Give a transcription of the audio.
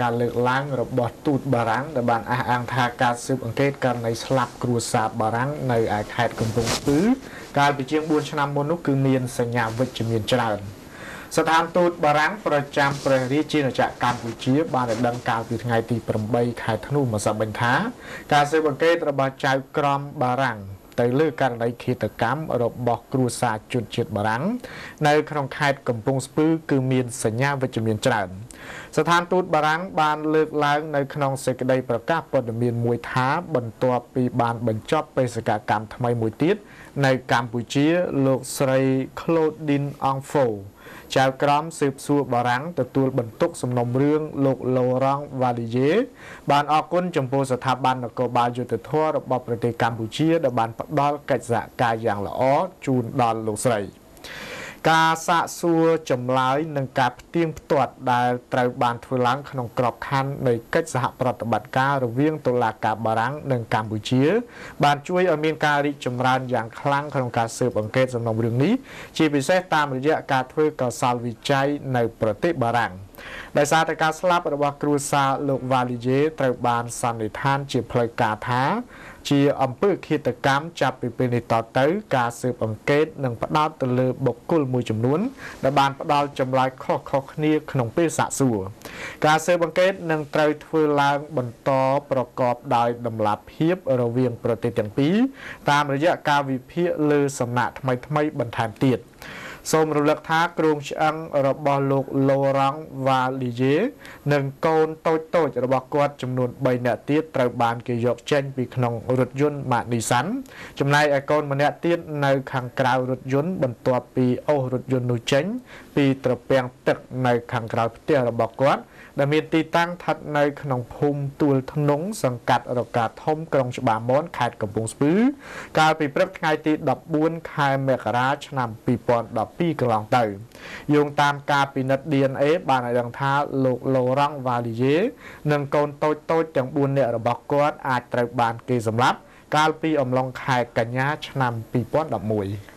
ការលើកឡើងរបស់ទូតបារាំងដែលបានអះអាងថាការស៊ើបអង្កេតករណីស្លាប់គ្រួសារបារាំងនៅឯខេត្តកំពង់ស្ពឺកាលពីជាង4ឆ្នាំមុននោះគឺមានសញ្ញាវិជ្ជមានច្រើនស្ថានទូតបារាំងប្រចាំព្រះរាជាណាចក្រកម្ពុជាបានដឹងកាលពីថ្ងៃទី8ខែធ្នូម្សិលមិញថាការស៊ើបអង្កេតរបស់ចៅក្រមបារាំងទៅលើករណីឃាតកម្មរបស់គ្រួសារជនជាតិបារាំងនៅក្នុងខេត្តកំពង់ស្ពឺគឺមានសញ្ញាវិជ្ជមានច្រើន។ស្ថានទូតបារាំងបានលើកឡើងនៅក្នុងសេចក្តីប្រកាសព័ត៌មានមួយថា បន្ទាប់ពីបានបញ្ចប់បេសកកម្មថ្មីមួយទៀតនៅកម្ពុជាលោកស្រី Claudine Angfo ចៅក្រមស៊ើបសួរបារាំងទទួលបន្ទុកសំណុំរឿងលោកឡូរ៉ង់វ៉ាលីយេបានអរគុណចំពោះស្ថាប័ននគរបាលយុត្តិធម៌របស់ប្រទេសកម្ពុជាដែលបានផ្ដល់កិច្ចសហការយ៉ាងល្អជូនដល់លោកស្រី។ការសាកសួរចម្លើយនិងការផ្ទៀងផ្ទាត់ដែលត្រូវបានធ្វើឡើងក្នុងក្របខ័ណ្ឌនៃកិច្ចសហប្រតិបត្តិការរវាងតុលាការបារាំងនិងកម្ពុជា បានជួយឲ្យមានការរីកចម្រើនយ៉ាងខ្លាំងក្នុងការស៊ើបអង្កេតសំណុំរឿងនេះជាពិសេសតាមរយៈការធ្វើកោសលវិច័យនៅប្រទេសបារាំង។ដោយសារតែការស្លាប់របស់គ្រួសារលោកវ៉ាលីយេត្រូវបានសន្និដ្ឋានជាផ្លូវការថាជាអំពើឃាតកម្មចាប់ពីពេលនេះតទៅការស៊ើបអង្កេតនឹងផ្ដោតទៅលើបុគ្គលមួយចំនួនដែលបានផ្ដល់ចម្លើយខុសៗគ្នាក្នុងពេលសាកសួរការស៊ើបអង្កេតនឹងត្រូវធ្វើឡើងបន្តប្រកបដោយតម្លាភាពរវាងប្រទេសទាំងពីរតាមរយៈការវិភាគលើសំណាក់ថ្មីៗបន្ថែមទៀត។សូមរំលឹកថាគ្រួងឆ្អឹងរបស់លោកឡូរ៉ង់វ៉ាលីយេនិងកូនតូចតូចរបស់គាត់ ចំនួន3នាក់ទៀតត្រូវបានគេយកចេញពីក្នុងរថយន្ត Mazda Nissan ចំណែកឯកូនម្នាក់ទៀតនៅខាងក្រៅរថយន្តបន្ទាប់ពីអូសរថយន្តនោះចេញពីត្រពាំងទឹកនៅខាងក្រៅផ្ទះរបស់គាត់ដែលមានទីតាំងស្ថិតនៅក្នុងភូមិទួលធ្នងសង្កាត់រកាធំក្រុងច្បារមនខេត្តកំពង់ស្ពឺកាលពីព្រឹកថ្ងៃទី14ខែមករាឆ្នាំ2010 2កន្លងទៅយោងតាមការពិនិត្យ DNA បានឲ្យដឹងថា លោក Laurent Valier និងកូនតូចតូចទាំង4នាក់របស់គាត់អាចត្រូវបានគេសម្លាប់កាលពី អំឡុងខែកញ្ញាឆ្នាំ2011